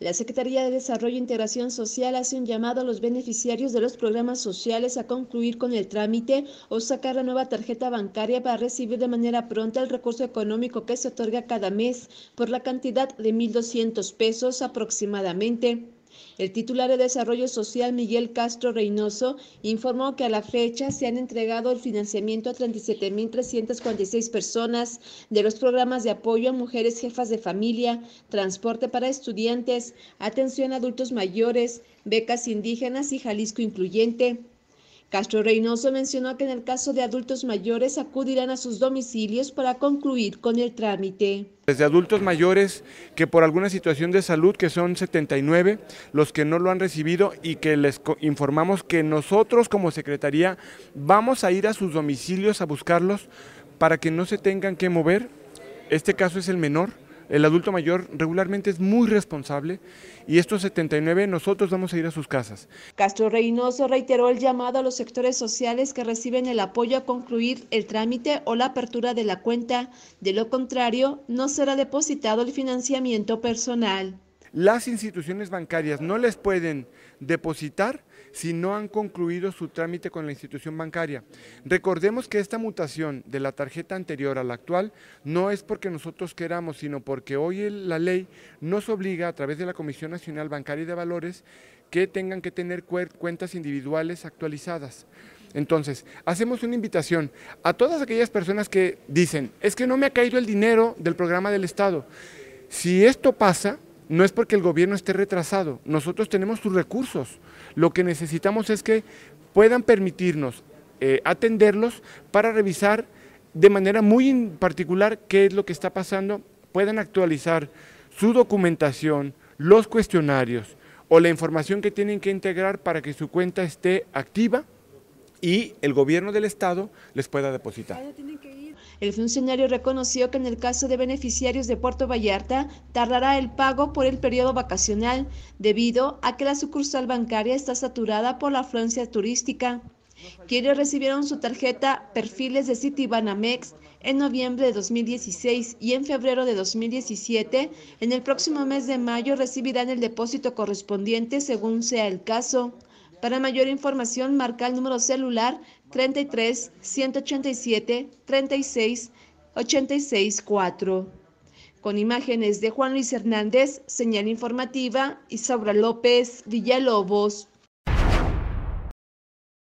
La Secretaría de Desarrollo e Integración Social hace un llamado a los beneficiarios de los programas sociales a concluir con el trámite o sacar la nueva tarjeta bancaria para recibir de manera pronta el recurso económico que se otorga cada mes por la cantidad de 1.200 pesos aproximadamente. El titular de Desarrollo Social, Miguel Castro Reynoso, informó que a la fecha se han entregado el financiamiento a 37.346 personas de los programas de apoyo a mujeres jefas de familia, transporte para estudiantes, atención a adultos mayores, becas indígenas y Jalisco Incluyente. Castro Reynoso mencionó que en el caso de adultos mayores acudirán a sus domicilios para concluir con el trámite. Desde adultos mayores que por alguna situación de salud, que son 79, los que no lo han recibido y que les informamos que nosotros como Secretaría vamos a ir a sus domicilios a buscarlos para que no se tengan que mover. Este caso es el menor. El adulto mayor regularmente es muy responsable y estos 79 nosotros vamos a ir a sus casas. Castro Reynoso reiteró el llamado a los sectores sociales que reciben el apoyo a concluir el trámite o la apertura de la cuenta, de lo contrario no será depositado el financiamiento personal las instituciones bancarias no les pueden depositar si no han concluido su trámite con la institución bancaria. Recordemos que esta mutación de la tarjeta anterior a la actual no es porque nosotros queramos, sino porque hoy la ley nos obliga a través de la Comisión Nacional Bancaria y de Valores que tengan que tener cuentas individuales actualizadas. Entonces, hacemos una invitación a todas aquellas personas que dicen, es que no me ha caído el dinero del programa del Estado. Si esto pasa, no es porque el gobierno esté retrasado, nosotros tenemos sus recursos. Lo que necesitamos es que puedan permitirnos eh, atenderlos para revisar de manera muy particular qué es lo que está pasando, puedan actualizar su documentación, los cuestionarios o la información que tienen que integrar para que su cuenta esté activa y el gobierno del Estado les pueda depositar. Ah, el funcionario reconoció que en el caso de beneficiarios de Puerto Vallarta tardará el pago por el periodo vacacional debido a que la sucursal bancaria está saturada por la afluencia turística. Quienes recibieron su tarjeta Perfiles de Banamex en noviembre de 2016 y en febrero de 2017, en el próximo mes de mayo recibirán el depósito correspondiente según sea el caso. Para mayor información, marca el número celular 33 187 36 86 4. Con imágenes de Juan Luis Hernández, señal informativa, Isaura López, Villalobos,